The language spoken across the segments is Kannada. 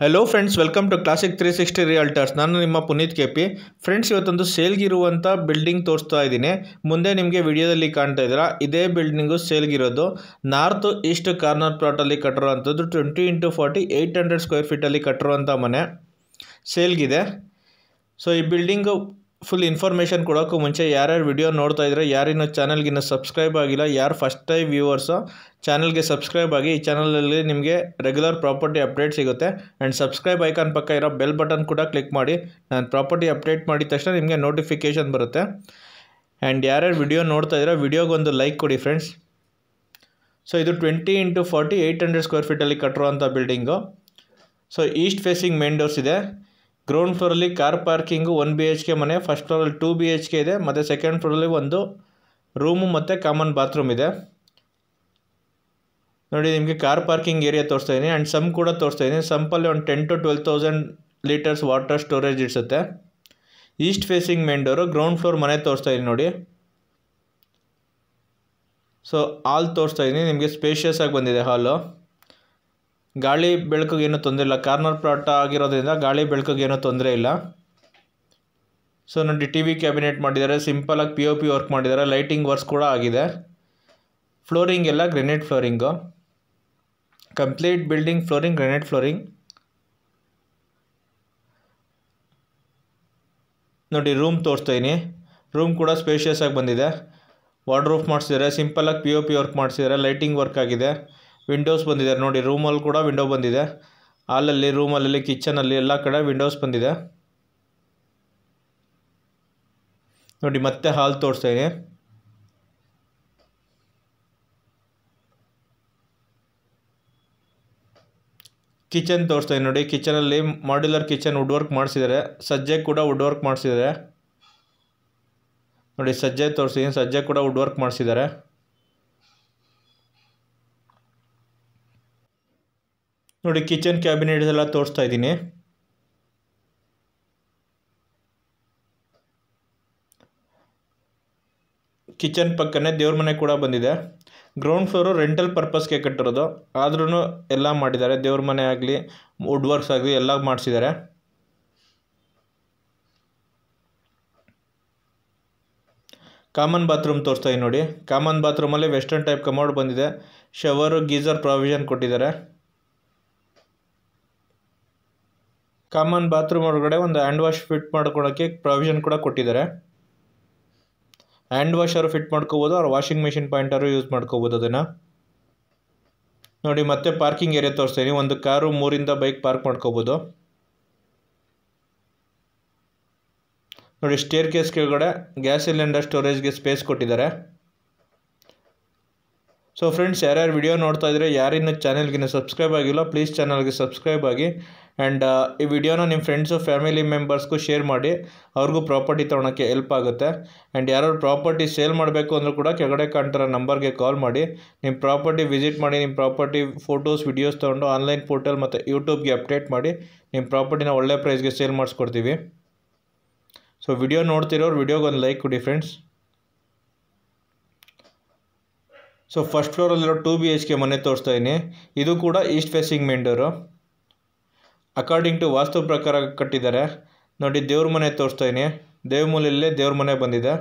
Hello friends welcome to Classic three sixty Realtors ನಾನು ನಿಮ್ಮ ಪುನೀತ್ ಕೆ ಪಿ ಫ್ರೆಂಡ್ಸ್ ಇವತ್ತೊಂದು ಸೇಲ್ಗಿರುವಂಥ ಬಿಲ್ಡಿಂಗ್ ತೋರಿಸ್ತಾ ಇದ್ದೀನಿ ಮುಂದೆ ನಿಮಗೆ ವಿಡಿಯೋದಲ್ಲಿ ಕಾಣ್ತಾ ಇದ್ದೀರಾ ಇದೇ ಬಿಲ್ಡಿಂಗು ಸೇಲ್ಗಿರೋದು ನಾರ್ತ್ ಈಸ್ಟ್ ಕಾರ್ನರ್ ಪ್ಲಾಟಲ್ಲಿ ಕಟ್ಟಿರುವಂಥದ್ದು twenty into forty eight hundred square ಫೀಟಲ್ಲಿ ಕಟ್ಟಿರುವಂಥ ಮನೆ ಸೇಲ್ಗಿದೆ ಸೊ ಈ ಬಿಲ್ಡಿಂಗು ಫುಲ್ ಇನ್ಫಾರ್ಮೇಷನ್ ಕೊಡೋಕ್ಕೂ ಮುಂಚೆ ಯಾರ್ಯಾರು ವಿಡಿಯೋ ನೋಡ್ತಾ ಇದ್ದರೆ ಯಾರಿನ್ನೂ ಚಾನಲ್ಗಿನ್ನ ಸಬ್ಸ್ಕ್ರೈಬ್ ಆಗಿಲ್ಲ ಯಾರು ಫಸ್ಟ್ ಟೈಮ್ ವ್ಯೂವರ್ಸು ಚಾನಲ್ಗೆ ಸಬ್ಸ್ಕ್ರೈಬ್ ಆಗಿ ಈ ಚಾನಲಲ್ಲಿ ನಿಮಗೆ ರೆಗ್ಯುಲರ್ ಪ್ರಾಪರ್ಟಿ ಅಪ್ಡೇಟ್ ಸಿಗುತ್ತೆ ಆ್ಯಂಡ್ ಸಬ್ಸ್ಕ್ರೈಬ್ ಐಕಾನ್ ಪಕ್ಕ ಇರೋ ಬೆಲ್ ಬಟನ್ ಕೂಡ ಕ್ಲಿಕ್ ಮಾಡಿ ನಾನು ಪ್ರಾಪರ್ಟಿ ಅಪ್ಡೇಟ್ ಮಾಡಿದ ತಕ್ಷಣ ನಿಮಗೆ ನೋಟಿಫಿಕೇಷನ್ ಬರುತ್ತೆ ಆ್ಯಂಡ್ ಯಾರ್ಯಾರು ವಿಡಿಯೋ ನೋಡ್ತಾ ವಿಡಿಯೋಗೆ ವಿಡಿಯೋಗೊಂದು ಲೈಕ್ ಕೊಡಿ ಫ್ರೆಂಡ್ಸ್ ಸೊ ಇದು twenty into forty eight hundred square ಫೀಟಲ್ಲಿ ಕಟ್ಟಿರುವಂಥ building so east facing main doors ಇದೆ ಗ್ರೌಂಡ್ ಫ್ಲೋರಲ್ಲಿ car parking one B H K ಮನೆ ಫಸ್ಟ್ ಫ್ಲೋರಲ್ಲಿ ಟೂ ಬಿ ಎಚ್ ಕೆ ಇದೆ ಮತ್ತು ಸೆಕೆಂಡ್ ಫ್ಲೋರಲ್ಲಿ ಒಂದು ರೂಮು ಮತ್ತು ಕಾಮನ್ ಬಾತ್ರೂಮ್ ಇದೆ ನೋಡಿ ನಿಮಗೆ ಕಾರ್ ಪಾರ್ಕಿಂಗ್ ಏರಿಯಾ ತೋರಿಸ್ತಾ ಇದ್ದೀನಿ ಆ್ಯಂಡ್ ಸಮ್ ಕೂಡ ತೋರಿಸ್ತಾ ಇದ್ದೀನಿ ಸಂಪಲ್ಲಿ ಒಂದು ten to twelve thousand litres water storage ಇಡಿಸುತ್ತೆ east facing main door ground floor ಮನೆ ತೋರಿಸ್ತಾ ಇದ್ದೀನಿ ನೋಡಿ ಸೊ ಹಾಲ್ ತೋರಿಸ್ತಾ ಇದ್ದೀನಿ ನಿಮಗೆ ಸ್ಪೇಷಿಯಸ್ ಆಗಿ ಬಂದಿದೆ ಹಾಲು ಗಾಳಿ ಬೆಳಕಿಗೇನು ತೊಂದರೆ ಇಲ್ಲ ಕಾರ್ನರ್ ಪ್ಲಾಟ್ ಆಗಿರೋದ್ರಿಂದ ಗಾಳಿ ಬೆಳಕಿಗೇನು ತೊಂದರೆ ಇಲ್ಲ ಸೊ ನೋಡಿ ಟಿ ವಿ ಕ್ಯಾಬಿನೆಟ್ ಮಾಡಿದ್ದಾರೆ ಸಿಂಪಲಾಗಿ ಪಿ ಒ ಪಿ ವರ್ಕ್ ಮಾಡಿದ್ದಾರೆ ಲೈಟಿಂಗ್ ವರ್ಕ್ಸ್ ಕೂಡ ಆಗಿದೆ ಫ್ಲೋರಿಂಗ್ ಎಲ್ಲ granite flooring complete building flooring granite flooring ನೋಡಿ ರೂಮ್ ತೋರಿಸ್ತೀನಿ ರೂಮ್ ಕೂಡ ಸ್ಪೇಷಿಯಸ್ ಆಗಿ ಬಂದಿದೆ ವಾಡ್ರೂಫ್ ಮಾಡಿಸಿದ್ದಾರೆ ಸಿಂಪಲಾಗಿ ಪಿ ಒ ಪಿ ವರ್ಕ್ ಮಾಡಿಸಿದ್ದಾರೆ ಲೈಟಿಂಗ್ ವರ್ಕ್ ಆಗಿದೆ ವಿಂಡೋಸ್ ಬಂದಿದೆ ನೋಡಿ ರೂಮಲ್ಲಿ ಕೂಡ ವಿಂಡೋ ಬಂದಿದೆ ಹಾಲಲ್ಲಿ ರೂಮಲ್ಲಿ ಕಿಚನಲ್ಲಿ ಎಲ್ಲ ಕಡೆ ವಿಂಡೋಸ್ ಬಂದಿದೆ ನೋಡಿ ಮತ್ತೆ ಹಾಲ್ ತೋರಿಸ್ತೀನಿ ಕಿಚನ್ ತೋರಿಸ್ತೀನಿ ನೋಡಿ ಕಿಚನಲ್ಲಿ ಮಾಡ್ಯುಲರ್ ಕಿಚನ್ ವುಡ್ ವರ್ಕ್ ಮಾಡಿಸಿದ್ದಾರೆ ಸಜ್ಜೆ ಕೂಡ ವುಡ್ ವರ್ಕ್ ಮಾಡಿಸಿದ್ದಾರೆ ನೋಡಿ ಸಜ್ಜೆ ತೋರಿಸ್ತೀನಿ ಸಜ್ಜೆ ಕೂಡ ವುಡ್ ವರ್ಕ್ ಮಾಡಿಸಿದ್ದಾರೆ ನೋಡಿ ಕಿಚನ್ ಕ್ಯಾಬಿನೆಟ್ಸ್ ಎಲ್ಲ ತೋರಿಸ್ತಾ ಇದ್ದೀನಿ ಕಿಚನ್ ಪಕ್ಕನೇ ದೇವ್ರ ಮನೆ ಕೂಡ ಬಂದಿದೆ ಗ್ರೌಂಡ್ ಫ್ಲೋರು ರೆಂಟಲ್ ಪರ್ಪಸ್ಗೆ ಕಟ್ಟಿರೋದು ಆದ್ರೂ ಎಲ್ಲ ಮಾಡಿದ್ದಾರೆ ದೇವ್ರ ಮನೆ ಆಗಲಿ ವುಡ್ ವರ್ಕ್ಸ್ ಆಗಲಿ ಎಲ್ಲ ಮಾಡಿಸಿದ್ದಾರೆ ಕಾಮನ್ ಬಾತ್ರೂಮ್ ತೋರಿಸ್ತಾ ನೋಡಿ ಕಾಮನ್ ಬಾತ್ರೂಮಲ್ಲಿ ವೆಸ್ಟರ್ನ್ ಟೈಪ್ ಕಮೋಡ್ ಬಂದಿದೆ ಶವರು ಗೀಝರ್ ಪ್ರಾವಿಷನ್ ಕೊಟ್ಟಿದ್ದಾರೆ ಕಾಮನ್ ಬಾತ್ರೂಮ್ ಒಳಗಡೆ ಒಂದು ಹ್ಯಾಂಡ್ ವಾಶ್ ಫಿಟ್ ಮಾಡ್ಕೊಳೋಕ್ಕೆ ಪ್ರಾವಿಷನ್ ಕೂಡ ಕೊಟ್ಟಿದ್ದಾರೆ ಹ್ಯಾಂಡ್ ವಾಶರು ಫಿಟ್ ಮಾಡ್ಕೋಬೋದು ಅವ್ರ ವಾಷಿಂಗ್ ಮೆಷಿನ್ ಪಾಯಿಂಟರು ಯೂಸ್ ಮಾಡ್ಕೋಬೋದು ಅದನ್ನು ನೋಡಿ ಮತ್ತೆ ಪಾರ್ಕಿಂಗ್ ಏರಿಯಾ ತೋರಿಸ್ತೀನಿ ಒಂದು ಕಾರು ಮೂರಿಂದ ಬೈಕ್ ಪಾರ್ಕ್ ಮಾಡ್ಕೋಬೋದು ನೋಡಿ ಸ್ಟೇರ್ ಕೇಸ್ ಕೆಳಗಡೆ ಗ್ಯಾಸ್ ಸಿಲಿಂಡರ್ ಸ್ಟೋರೇಜ್ಗೆ ಸ್ಪೇಸ್ ಕೊಟ್ಟಿದ್ದಾರೆ ಸೊ ಫ್ರೆಂಡ್ಸ್ ಯಾರ್ಯಾರು ವಿಡಿಯೋ ನೋಡ್ತಾ ಇದ್ದರೆ ಯಾರಿನ್ನೂ ಚಾನಲ್ಗಿನ್ನ ಸಬ್ಸ್ಕ್ರೈಬ್ ಆಗಿಲ್ಲ ಪ್ಲೀಸ್ ಚಾನಲ್ಗೆ ಸಬ್ಸ್ಕ್ರೈಬ್ ಆಗಿ ಆ್ಯಂಡ್ ಈ ವಿಡಿಯೋನ ನಿಮ್ಮ ಫ್ರೆಂಡ್ಸು ಫ್ಯಾಮಿಲಿ ಮೆಂಬರ್ಸ್ಗೂ ಶೇರ್ ಮಾಡಿ ಅವ್ರಿಗೂ ಪ್ರಾಪರ್ಟಿ ತೊಗೊಳಕ್ಕೆ ಹೆಲ್ಪ್ ಆಗುತ್ತೆ ಆ್ಯಂಡ್ ಯಾರು ಪ್ರಾಪರ್ಟಿ ಸೇಲ್ ಮಾಡಬೇಕು ಅಂದರೂ ಕೂಡ ಕೆಳಗಡೆ ಕಾಣ್ತಾರ ನಂಬರ್ಗೆ ಕಾಲ್ ಮಾಡಿ ನಿಮ್ಮ ಪ್ರಾಪರ್ಟಿ ವಿಸಿಟ್ ಮಾಡಿ ನಿಮ್ಮ ಪ್ರಾಪರ್ಟಿ ಫೋಟೋಸ್ ವಿಡಿಯೋಸ್ ತೊಗೊಂಡು ಆನ್ಲೈನ್ ಪೋರ್ಟಲ್ ಮತ್ತು ಯೂಟ್ಯೂಬ್ಗೆ ಅಪ್ಡೇಟ್ ಮಾಡಿ ನಿಮ್ಮ ಪ್ರಾಪರ್ಟಿನ ಒಳ್ಳೆ ಪ್ರೈಸ್ಗೆ ಸೇಲ್ ಮಾಡಿಸ್ಕೊಡ್ತೀವಿ ಸೊ ವಿಡಿಯೋ ನೋಡ್ತಿರೋರು ವಿಡಿಯೋಗೆ ಒಂದು ಲೈಕ್ ಕೊಡಿ ಫ್ರೆಂಡ್ಸ್ ಸೊ ಫಸ್ಟ್ ಫ್ಲೋರಲ್ಲಿರೋ ಟು ಬಿ ಎಚ್ ಕೆ ಮನೆ ತೋರಿಸ್ತಾ ಇದ್ದೀನಿ ಇದು ಕೂಡ east facing main door according to vastu ಪ್ರಕಾರ ಕಟ್ಟಿದ್ದಾರೆ ನೋಡಿ ದೇವ್ರ ಮನೆ ತೋರಿಸ್ತಾ ಇದ್ದೀನಿ ದೇವ್ರ ಮೂಲೆಯಲ್ಲೇ ದೇವ್ರ ಮನೆ ಬಂದಿದೆ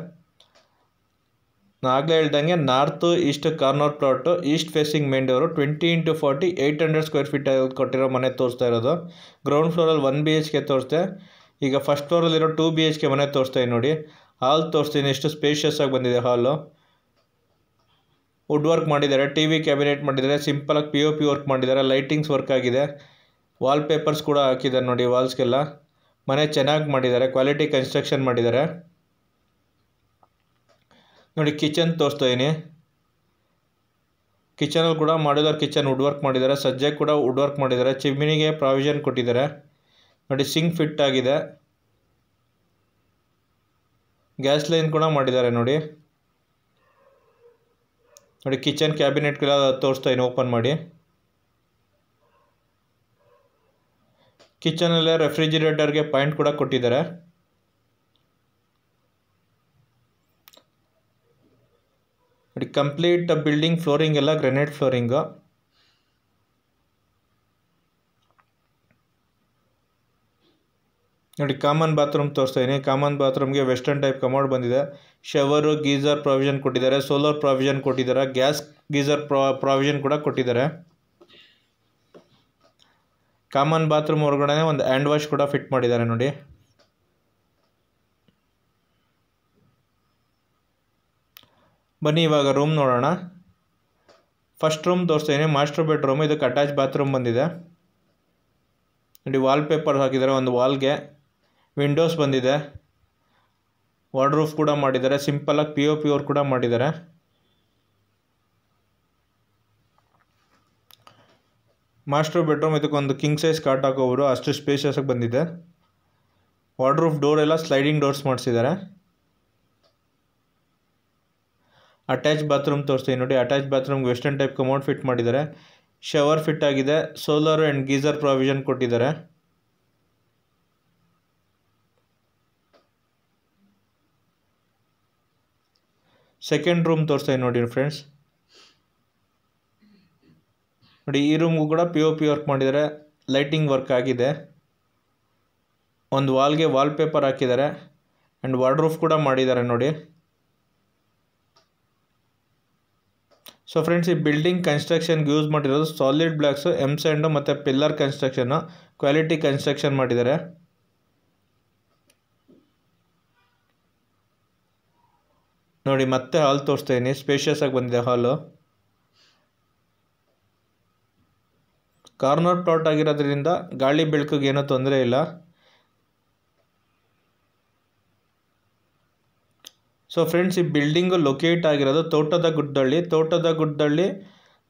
ನಾನು ಆಗಲೇ ಹೇಳ್ದಂಗೆ north east corner plot east facing main door twenty into forty eight hundred square feet ಕೊಟ್ಟಿರೋ ಮನೆ ತೋರಿಸ್ತಾ ಇರೋದು ಗ್ರೌಂಡ್ ಫ್ಲೋರಲ್ಲಿ ಒನ್ ಬಿ ಎಚ್ ಕೆ ತೋರಿಸ್ದೆ ಈಗ ಫಸ್ಟ್ ಫ್ಲೋರಲ್ಲಿರೋ ಟು ಬಿ ಎಚ್ ಕೆ ಮನೆ ತೋರಿಸ್ತಾ ನೋಡಿ ಹಾಲ್ ತೋರಿಸ್ತೀನಿ ಎಷ್ಟು ಸ್ಪೇಷಿಯಸ್ ಆಗಿ ಬಂದಿದೆ ಹಾಲು ವುಡ್ ವರ್ಕ್ ಮಾಡಿದ್ದಾರೆ ಟಿ ವಿ ಕ್ಯಾಬಿನೆಟ್ ಮಾಡಿದ್ದಾರೆ ಸಿಂಪಲಾಗಿ ಪಿ ಒ ಪಿ ವರ್ಕ್ ಮಾಡಿದ್ದಾರೆ ಲೈಟಿಂಗ್ಸ್ ವರ್ಕ್ ಆಗಿದೆ ವಾಲ್ ಪೇಪರ್ಸ್ ಕೂಡ ಹಾಕಿದ್ದಾರೆ ನೋಡಿ ವಾಲ್ಸ್ಗೆಲ್ಲ ಮನೆ ಚೆನ್ನಾಗಿ ಮಾಡಿದ್ದಾರೆ ಕ್ವಾಲಿಟಿ ಕನ್ಸ್ಟ್ರಕ್ಷನ್ ಮಾಡಿದ್ದಾರೆ ನೋಡಿ ಕಿಚನ್ ತೋರಿಸ್ತಾಯಿನಿ ಕಿಚನಲ್ಲಿ ಕೂಡ ಮಾಡಿದವ್ರ ಕಿಚನ್ ವುಡ್ ವರ್ಕ್ ಮಾಡಿದ್ದಾರೆ ಸಜ್ಜೆ ಕೂಡ ವುಡ್ ವರ್ಕ್ ಮಾಡಿದ್ದಾರೆ ಚಿಮ್ಮಿನಿಗೆ ಪ್ರಾವಿಷನ್ ಕೊಟ್ಟಿದ್ದಾರೆ ನೋಡಿ ಸಿಂಗ್ ಫಿಟ್ ಆಗಿದೆ ಗ್ಯಾಸ್ ಲೈನ್ ಕೂಡ ಮಾಡಿದ್ದಾರೆ ನೋಡಿ ನೋಡಿ ಕಿಚನ್ ಕ್ಯಾಬಿನೆಟ್ಗೆಲ್ಲ ತೋರಿಸ್ತಾ ಇನ್ನು ಓಪನ್ ಮಾಡಿ ಕಿಚನಲ್ಲೇ ರೆಫ್ರಿಜಿರೇಟರ್ಗೆ ಪಾಯಿಂಟ್ ಕೂಡ ಕೊಟ್ಟಿದ್ದಾರೆ ನೋಡಿ ಕಂಪ್ಲೀಟ್ ಬಿಲ್ಡಿಂಗ್ ಫ್ಲೋರಿಂಗ್ ಎಲ್ಲ ಗ್ರೆನೇಟ್ ಫ್ಲೋರಿಂಗು ನೋಡಿ ಕಾಮನ್ ಬಾತ್ರೂಮ್ ತೋರಿಸ್ತಾ ಇದ್ದೀನಿ ಕಾಮನ್ ಬಾತ್ರೂಮ್ಗೆ ವೆಸ್ಟರ್ನ್ ಟೈಪ್ ಕಮೋಡ್ ಬಂದಿದೆ ಶವರು ಗೀಝರ್ ಪ್ರಾವಿಷನ್ ಕೊಟ್ಟಿದ್ದಾರೆ ಸೋಲಾರ್ ಪ್ರಾವಿಷನ್ ಕೊಟ್ಟಿದ್ದಾರೆ ಗ್ಯಾಸ್ ಗೀಝರ್ ಪ್ರಾವಿಷನ್ ಕೂಡ ಕೊಟ್ಟಿದ್ದಾರೆ ಕಾಮನ್ ಬಾತ್ರೂಮ್ ಹೊರಗಡೆ ಒಂದು ಹ್ಯಾಂಡ್ ವಾಶ್ ಕೂಡ ಫಿಟ್ ಮಾಡಿದ್ದಾರೆ ನೋಡಿ ಬನ್ನಿ ಇವಾಗ ರೂಮ್ ನೋಡೋಣ ಫಸ್ಟ್ ರೂಮ್ ತೋರಿಸ್ತೀನಿ ಮಾಸ್ಟರ್ ಬೆಡ್ರೂಮ್ ಇದಕ್ಕೆ ಅಟ್ಯಾಚ್ ಬಾತ್ರೂಮ್ ಬಂದಿದೆ ನೋಡಿ ವಾಲ್ಪೇಪರ್ ಹಾಕಿದ್ದಾರೆ ಒಂದು ವಾಲ್ಗೆ ವಿಂಡೋಸ್ ಬಂದಿದೆ ವಾಡ್ರೂಫ್ ಕೂಡ ಮಾಡಿದ್ದಾರೆ ಸಿಂಪಲಾಗಿ ಪಿ ಒ ಪಿ ಅವ್ರು ಕೂಡ ಮಾಡಿದ್ದಾರೆ ಮಾಸ್ಟರ್ ಬೆಡ್ರೂಮ್ ಇದಕ್ಕೊಂದು ಕಿಂಗ್ ಸೈಜ್ ಕಾಟ್ ಹಾಕೋರು ಅಷ್ಟು ಸ್ಪೇಷಿಯಸ್ಸಾಗಿ ಬಂದಿದೆ ವಾಡ್ರೂಫ್ ಡೋರ್ ಎಲ್ಲ ಸ್ಲೈಡಿಂಗ್ ಡೋರ್ಸ್ ಮಾಡಿಸಿದ್ದಾರೆ ಅಟ್ಯಾಚ್ ಬಾತ್ರೂಮ್ ತೋರಿಸ್ತೀನಿ ನೋಡಿ ಅಟ್ಯಾಚ್ ಬಾತ್ರೂಮ್ಗೆ ವೆಸ್ಟರ್ನ್ ಟೈಪ್ ಕಮೌಂಟ್ ಫಿಟ್ ಮಾಡಿದ್ದಾರೆ ಶವರ್ ಫಿಟ್ ಆಗಿದೆ ಸೋಲಾರು ಆ್ಯಂಡ್ ಗೀಸರ್ ಪ್ರಾವಿಷನ್ ಕೊಟ್ಟಿದ್ದಾರೆ ಸೆಕೆಂಡ್ ರೂಮ್ ತೋರಿಸ್ತಾ ನೋಡಿ ಫ್ರೆಂಡ್ಸ್ ನೋಡಿ ಈ ರೂಮ್ಗೂ ಕೂಡ ಪಿ ಒ ಪಿ ವರ್ಕ್ ಮಾಡಿದ್ದಾರೆ ಲೈಟಿಂಗ್ ವರ್ಕ್ ಆಗಿದೆ ಒಂದು ವಾಲ್ಗೆ ವಾಲ್ಪೇಪರ್ ಹಾಕಿದ್ದಾರೆ ಆ್ಯಂಡ್ ವಾರ್ಡ್ರೂಫ್ ಕೂಡ ಮಾಡಿದ್ದಾರೆ ನೋಡಿ ಸೊ ಫ್ರೆಂಡ್ಸ್ ಈ ಬಿಲ್ಡಿಂಗ್ ಕನ್ಸ್ಟ್ರಕ್ಷನ್ಗೆ ಯೂಸ್ ಮಾಡಿರೋದು ಸಾಲಿಡ್ ಬ್ಲಾಕ್ಸು ಎಮ್ ಸ್ಯಾಂಡು ಮತ್ತು ಪಿಲ್ಲರ್ ಕನ್ಸ್ಟ್ರಕ್ಷನ್ನು ಕ್ವಾಲಿಟಿ ಕನ್ಸ್ಟ್ರಕ್ಷನ್ ಮಾಡಿದ್ದಾರೆ ನೋಡಿ ಮತ್ತೆ ಹಾಲ್ ತೋರಿಸ್ತಾ ಇದ್ದೀನಿ ಸ್ಪೇಷಿಯಸ್ ಆಗಿ ಬಂದಿದೆ ಹಾಲು ಕಾರ್ನರ್ ಪ್ಲಾಟ್ ಆಗಿರೋದ್ರಿಂದ ಗಾಳಿ ಬೆಳಕಿಗೆ ಏನೂ ತೊಂದರೆ ಇಲ್ಲ ಸೊ ಫ್ರೆಂಡ್ಸ್ ಈ ಬಿಲ್ಡಿಂಗು ಲೊಕೇಟ್ ಆಗಿರೋದು ತೋಟದ ಗುಡ್ಡಳ್ಳಿ ತೋಟದ ಗುಡ್ಡಳ್ಳಿ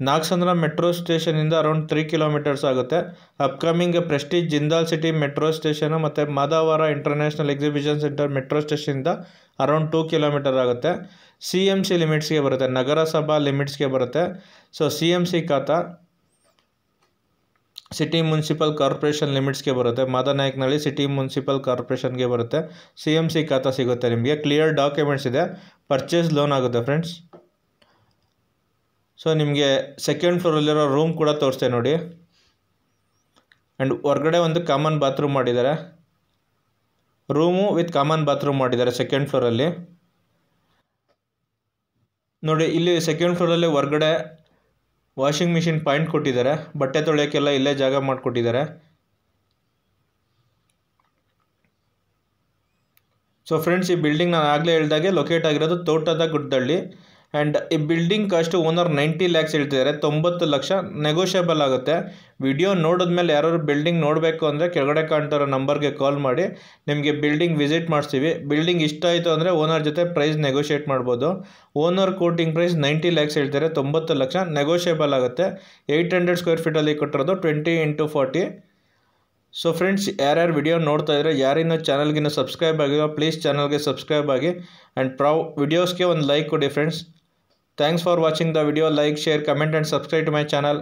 ನಾಗಸಂದ್ರ ಮೆಟ್ರೋ ಸ್ಟೇಷನಿಂದ ಅರೌಂಡ್ ತ್ರೀ ಕಿಲೋಮೀಟರ್ಸ್ ಆಗುತ್ತೆ upcoming Prestige Jindal city metro station ಮತ್ತು Madavara international exhibition centre metro ಸ್ಟೇಷನಿಂದ ಅರೌಂಡ್ ಟೂ ಕಿಲೋಮೀಟರ್ ಆಗುತ್ತೆ ಸಿ ಎಮ್ ಸಿ ಲಿಮಿಟ್ಸ್ಗೆ ಬರುತ್ತೆ ನಗರಸಭಾ ಲಿಮಿಟ್ಸ್ಗೆ ಬರುತ್ತೆ so C M C khata city municipal corporation ಲಿಮಿಟ್ಸ್ಗೆ ಬರುತ್ತೆ ಮಾದನಾಯಕನಹಳ್ಳಿ ಸಿಟಿ ಮುನ್ಸಿಪಲ್ ಕಾರ್ಪೊರೇಷನ್ಗೆ ಬರುತ್ತೆ ಸಿ ಎಮ್ ಸಿ ಖಾತಾ ಸಿಗುತ್ತೆ ನಿಮಗೆ ಕ್ಲಿಯರ್ ಡಾಕ್ಯುಮೆಂಟ್ಸ್ ಇದೆ ಪರ್ಚೇಸ್ ಲೋನ್ ಆಗುತ್ತೆ ಫ್ರೆಂಡ್ಸ್ ಸೊ ನಿಮಗೆ ಸೆಕೆಂಡ್ ಫ್ಲೋರಲ್ಲಿರೋ ರೂಮ್ ಕೂಡ ತೋರಿಸ್ತೇನೆ ನೋಡಿ ಆ್ಯಂಡ್ ಹೊರಗಡೆ ಒಂದು ಕಾಮನ್ ಬಾತ್ರೂಮ್ ಮಾಡಿದ್ದಾರೆ ರೂಮು ವಿತ್ ಕಾಮನ್ ಬಾತ್ರೂಮ್ ಮಾಡಿದ್ದಾರೆ ಸೆಕೆಂಡ್ ಫ್ಲೋರಲ್ಲಿ ನೋಡಿ ಇಲ್ಲಿ ಸೆಕೆಂಡ್ ಫ್ಲೋರಲ್ಲಿ ಹೊರಗಡೆ ವಾಷಿಂಗ್ ಮಿಷಿನ್ ಪಾಯಿಂಟ್ ಕೊಟ್ಟಿದ್ದಾರೆ ಬಟ್ಟೆ ತೊಳೆಯೋಕ್ಕೆಲ್ಲ ಇಲ್ಲೇ ಜಾಗ ಮಾಡಿಕೊಟ್ಟಿದ್ದಾರೆ ಸೊ ಫ್ರೆಂಡ್ಸ್ ಈ ಬಿಲ್ಡಿಂಗ್ ನಾನು ಆಗಲೇ ಹೇಳ್ದಾಗೆ ಲೊಕೇಟ್ ಆಗಿರೋದು ತೋಟದ ಗುಡ್ಡಳ್ಳಿ ಆ್ಯಂಡ್ ಈ building cost owner ninety lakhs ಹೇಳ್ತಿದ್ದಾರೆ ತೊಂಬತ್ತು ಲಕ್ಷ ನೆಗೋಷಿಯೇಬಲ್ ಆಗುತ್ತೆ ವಿಡಿಯೋ ನೋಡಿದ್ಮೇಲೆ ಯಾರಾದ್ರು ಬಿಲ್ಡಿಂಗ್ ನೋಡಬೇಕು ಅಂದರೆ ಕೆಳಗಡೆ ಕಾಣ್ತಿರೋ ನಂಬರ್ಗೆ ಕಾಲ್ ಮಾಡಿ ನಿಮಗೆ ಬಿಲ್ಡಿಂಗ್ ವಿಸಿಟ್ ಮಾಡಿಸ್ತೀವಿ ಬಿಲ್ಡಿಂಗ್ ಇಷ್ಟ ಆಯಿತು ಅಂದರೆ ಓನರ್ ಜೊತೆ ಪ್ರೈಸ್ ನೆಗೋಷಿಯೇಟ್ ಮಾಡ್ಬೋದು owner quoting price ninety lakhs ಹೇಳ್ತಾರೆ ತೊಂಬತ್ತು ಲಕ್ಷ ನೆಗೋಷಿಯಬಲ್ ಆಗುತ್ತೆ ಏಯ್ಟ್ ಹಂಡ್ರೆಡ್ ಸ್ಕ್ವೇರ್ ಫೀಟಲ್ಲಿ ಕೊಟ್ಟಿರೋದು twenty into forty so friends ಯಾರ್ಯಾರು ವಿಡಿಯೋ ನೋಡ್ತಾ ಇದ್ರೆ ಯಾರಿನ ಚಾನಲ್ಗಿನ್ನೂ ಸಬ್ಸ್ಕ್ರೈಬ್ ಆಗಿರೋ ಪ್ಲೀಸ್ ಚಾನಲ್ಗೆ ಸಬ್ಸ್ಕ್ರೈಬ್ ಆಗಿ ಆ್ಯಂಡ್ ಪ್ರಾವ್ ವಿಡಿಯೋಸ್ಗೆ ಒಂದು ಲೈಕ್ ಕೊಡಿ friends Thanks for watching the video. Like, share, comment and subscribe to my channel.